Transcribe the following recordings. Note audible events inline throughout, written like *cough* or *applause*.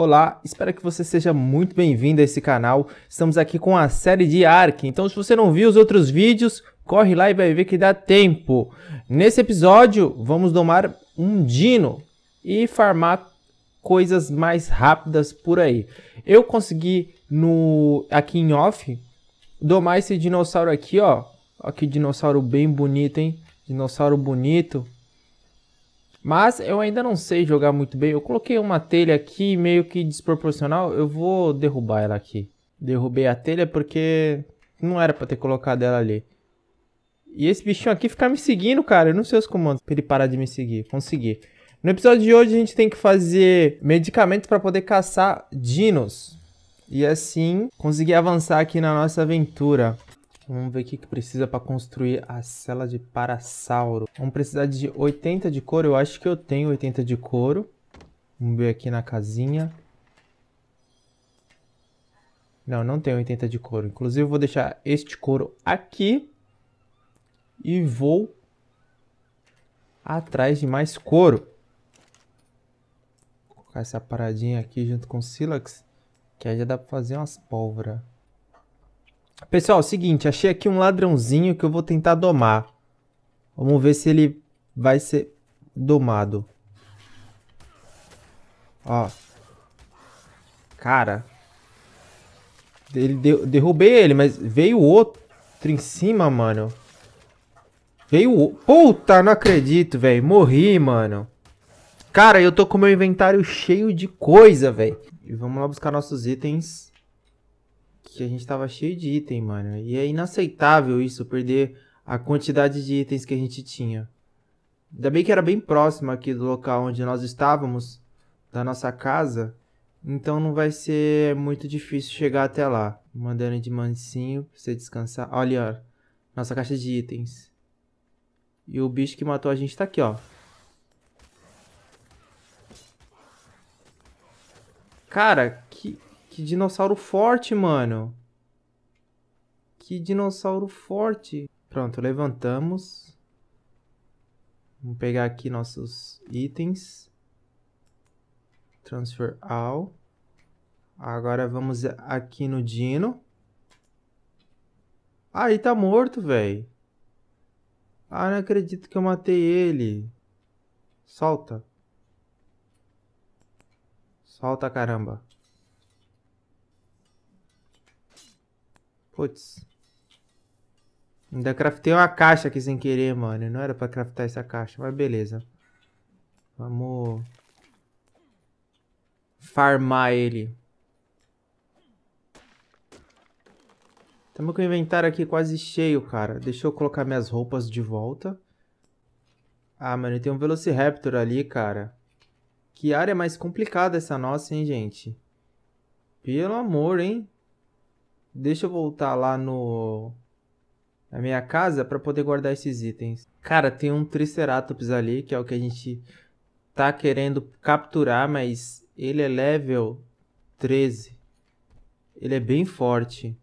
Olá, espero que você seja muito bem-vindo a esse canal. Estamos aqui com a série de Ark, então se você não viu os outros vídeos, corre lá e vai ver que dá tempo. Nesse episódio, vamos domar um dino e farmar coisas mais rápidas por aí. Eu consegui no aqui em off domar esse dinossauro aqui, ó. Ó que dinossauro bem bonito, hein? Dinossauro bonito. Mas eu ainda não sei jogar muito bem. Eu coloquei uma telha aqui meio que desproporcional. Eu vou derrubar ela aqui. Derrubei a telha porque não era pra ter colocado ela ali. E esse bichinho aqui fica me seguindo, cara. Eu não sei os comandos pra ele parar de me seguir. Consegui. No episódio de hoje a gente tem que fazer medicamentos para poder caçar dinos. E assim conseguir avançar aqui na nossa aventura. Vamos ver o que, que precisa para construir a cela de parasauro. Vamos precisar de 80 de couro. Eu acho que eu tenho 80 de couro. Vamos ver aqui na casinha. Não, não tenho 80 de couro. Inclusive, eu vou deixar este couro aqui. E vou atrás de mais couro. Vou colocar essa paradinha aqui junto com o sílax. Que aí já dá para fazer umas pólvora. Pessoal, é seguinte, achei aqui um ladrãozinho que eu vou tentar domar. Vamos ver se ele vai ser domado. Ó. Cara. Ele derrubei ele, mas veio outro em cima, mano. Veio... o Puta, não acredito, velho. Morri, mano. Cara, eu tô com meu inventário cheio de coisa, velho. E vamos lá buscar nossos itens que a gente tava cheio de item, mano. E é inaceitável isso, perder a quantidade de itens que a gente tinha. Ainda bem que era bem próximo aqui do local onde nós estávamos, da nossa casa. Então não vai ser muito difícil chegar até lá. Mandando de mansinho pra você descansar. Olha, ó. Nossa caixa de itens. E o bicho que matou a gente tá aqui, ó. Cara, que dinossauro forte, mano. Que dinossauro forte. Pronto, levantamos. Vamos pegar aqui nossos itens. Transfer all. Agora vamos aqui no Dino. Aí ele tá morto, velho. Ah, não acredito que eu matei ele. Solta. Solta, caramba. Putz. Ainda craftei uma caixa aqui sem querer, mano. Não era pra craftar essa caixa, mas beleza. Vamos... Farmar ele. Tamo com o inventário aqui quase cheio, cara. Deixa eu colocar minhas roupas de volta. Ah, mano, tem um Velociraptor ali, cara. Que área mais complicada essa nossa, hein, gente? Pelo amor, hein? Deixa eu voltar lá no na minha casa para poder guardar esses itens. Cara, tem um Triceratops ali, que é o que a gente tá querendo capturar, mas ele é level 13. Ele é bem forte.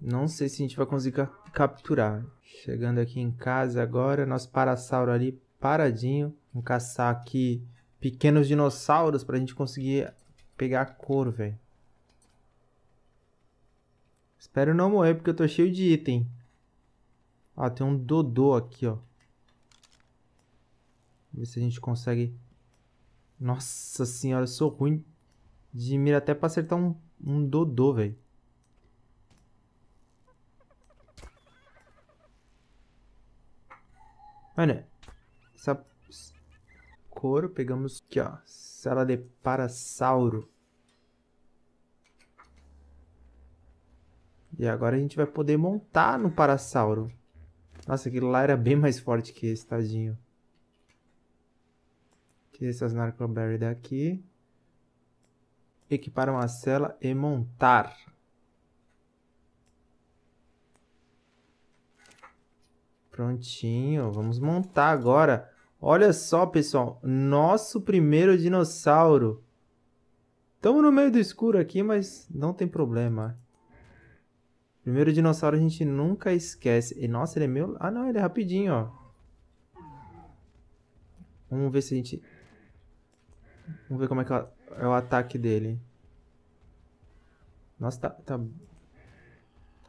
Não sei se a gente vai conseguir capturar. Chegando aqui em casa agora, nosso parasauro ali paradinho. Vamos caçar aqui pequenos dinossauros para a gente conseguir pegar a cor, velho. Espero não morrer, porque eu tô cheio de item. Ah, tem um Dodô aqui, ó. Ver se a gente consegue... Nossa senhora, eu sou ruim de mira até pra acertar um, um Dodô, velho. Mano, essa... Couro, pegamos aqui, ó. Sala de parasauro. E agora a gente vai poder montar no Parasauro. Nossa, aquele lá era bem mais forte que esse, tadinho. Tirei essas Narcoberry daqui. Equipar uma cela e montar. Prontinho, vamos montar agora. Olha só, pessoal, nosso primeiro dinossauro. Estamos no meio do escuro aqui, mas não tem problema. Primeiro dinossauro a gente nunca esquece. E, nossa, ele é meio... Ah, não, ele é rapidinho, ó. Vamos ver se a gente... Vamos ver como é que é o é ataque dele. Nossa, tá, tá... tá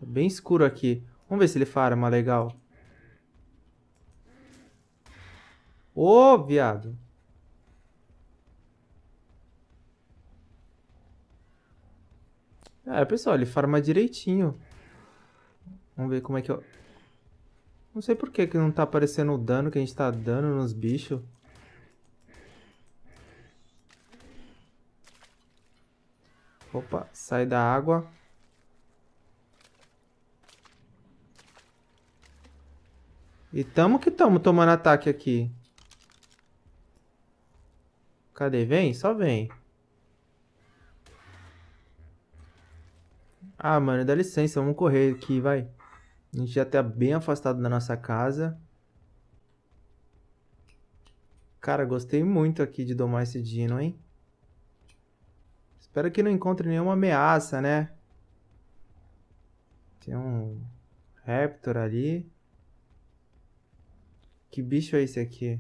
bem escuro aqui. Vamos ver se ele farma legal. Ô, oh, viado. É, pessoal, ele farma direitinho. Vamos ver como é que eu... Não sei por que, que não tá aparecendo o dano que a gente tá dando nos bichos. Opa, sai da água. E tamo que tamo tomando ataque aqui. Cadê? Vem? Só vem. Ah, mano, dá licença. Vamos correr aqui, vai. A gente já tá bem afastado da nossa casa. Cara, gostei muito aqui de domar esse Dino, hein? Espero que não encontre nenhuma ameaça, né? Tem um Raptor ali. Que bicho é esse aqui?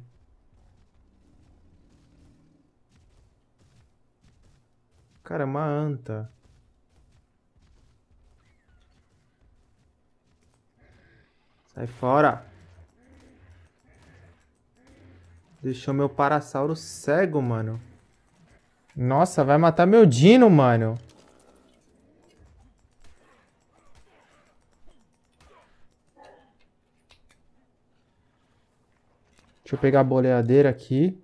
Cara, é uma anta. Sai fora. Deixou meu Parasauro cego, mano. Nossa, vai matar meu Dino, mano. Deixa eu pegar a boleadeira aqui.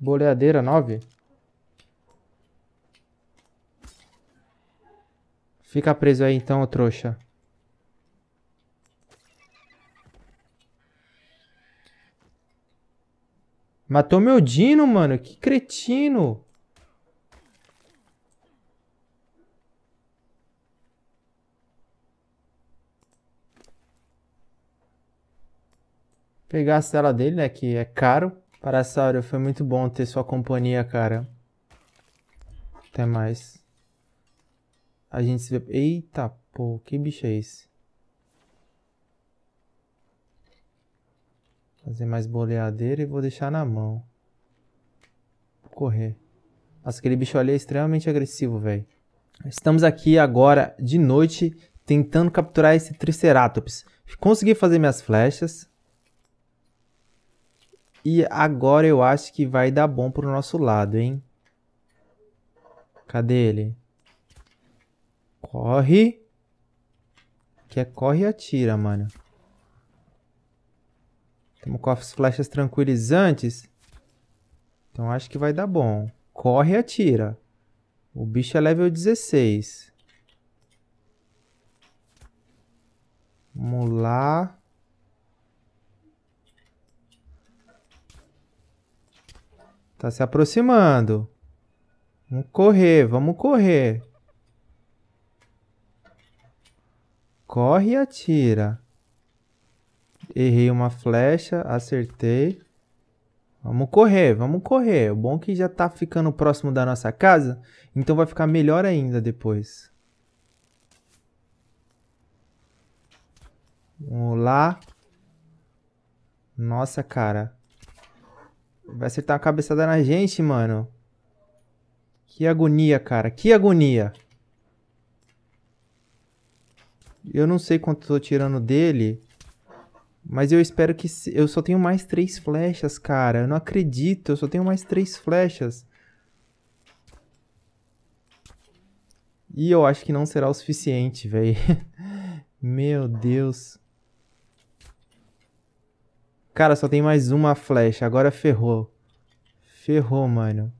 Boleadeira 9. Fica preso aí então, ô trouxa. Matou meu Dino, mano. Que cretino. Pegar a cela dele, né? Que é caro. Para hora. foi muito bom ter sua companhia, cara. Até mais. A gente se vê... Eita, pô, que bicho é esse? Fazer mais boleadeira e vou deixar na mão. Vou correr. Nossa, aquele bicho ali é extremamente agressivo, velho. Estamos aqui agora, de noite, tentando capturar esse Triceratops. Consegui fazer minhas flechas. E agora eu acho que vai dar bom pro nosso lado, hein? Cadê ele? Corre. Que é corre e atira, mano. Estamos com as flechas tranquilizantes. Então acho que vai dar bom. Corre e atira. O bicho é level 16. Vamos lá. Tá se aproximando. Vamos correr, vamos correr. Corre e atira. Errei uma flecha, acertei. Vamos correr, vamos correr. O bom é que já tá ficando próximo da nossa casa, então vai ficar melhor ainda depois. Vamos lá. Nossa, cara. Vai acertar uma cabeçada na gente, mano. Que agonia, cara. Que agonia. Eu não sei quanto eu tô tirando dele. Mas eu espero que... Se... Eu só tenho mais três flechas, cara. Eu não acredito. Eu só tenho mais três flechas. E eu acho que não será o suficiente, velho. *laughs* Meu Deus. Cara, só tem mais uma flecha. Agora ferrou. Ferrou, mano.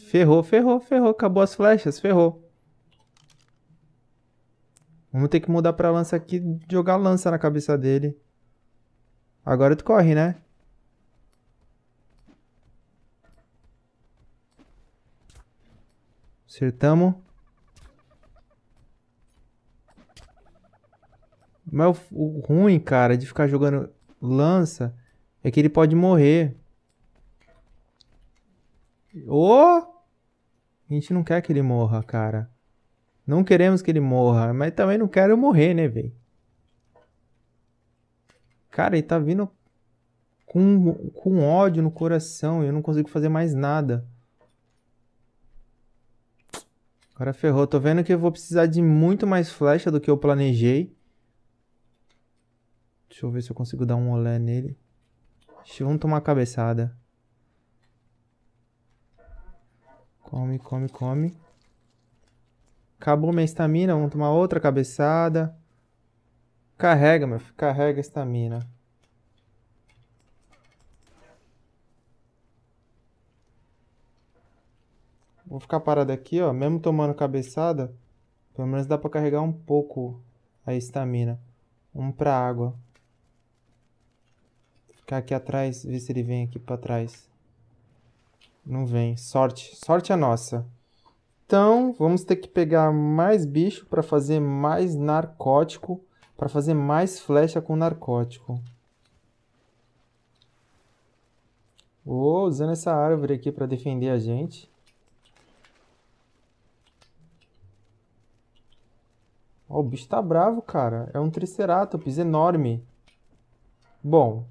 Ferrou, ferrou, ferrou. Acabou as flechas, ferrou. Vamos ter que mudar pra lança aqui, jogar lança na cabeça dele. Agora tu corre, né? Acertamos. Mas o, o ruim, cara, de ficar jogando lança é que ele pode morrer. Ô! Oh! A gente não quer que ele morra, cara. Não queremos que ele morra, mas também não quero morrer, né, velho? Cara, ele tá vindo com, com ódio no coração e eu não consigo fazer mais nada. Agora ferrou. Tô vendo que eu vou precisar de muito mais flecha do que eu planejei. Deixa eu ver se eu consigo dar um olé nele. vamos tomar cabeçada. Come, come, come. Acabou minha estamina, vamos tomar outra cabeçada. Carrega, meu filho, carrega a estamina. Vou ficar parado aqui, ó. Mesmo tomando cabeçada, pelo menos dá pra carregar um pouco a estamina. Um pra água. Ficar aqui atrás, ver se ele vem aqui pra trás. Não vem. Sorte. Sorte a é nossa. Então, vamos ter que pegar mais bicho para fazer mais narcótico, para fazer mais flecha com narcótico. Vou usando essa árvore aqui para defender a gente. o bicho tá bravo, cara. É um Triceratops enorme. Bom,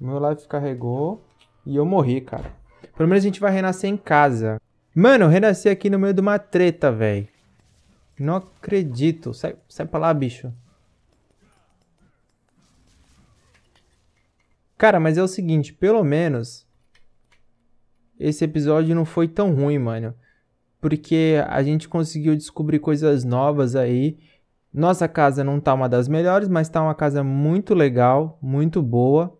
meu life carregou e eu morri, cara. Pelo menos a gente vai renascer em casa. Mano, eu renasci aqui no meio de uma treta, velho. Não acredito. Sai, sai pra lá, bicho. Cara, mas é o seguinte, pelo menos esse episódio não foi tão ruim, mano. Porque a gente conseguiu descobrir coisas novas aí. Nossa casa não tá uma das melhores, mas tá uma casa muito legal, muito boa.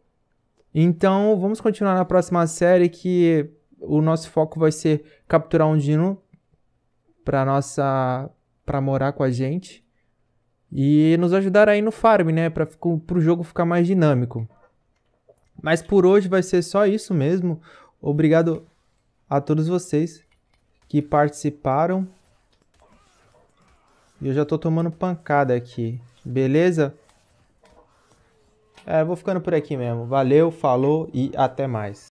Então, vamos continuar na próxima série que o nosso foco vai ser capturar um dino para nossa para morar com a gente e nos ajudar aí no farm, né, para o jogo ficar mais dinâmico. Mas por hoje vai ser só isso mesmo. Obrigado a todos vocês que participaram. E eu já tô tomando pancada aqui, beleza? É, vou ficando por aqui mesmo. Valeu, falou e até mais.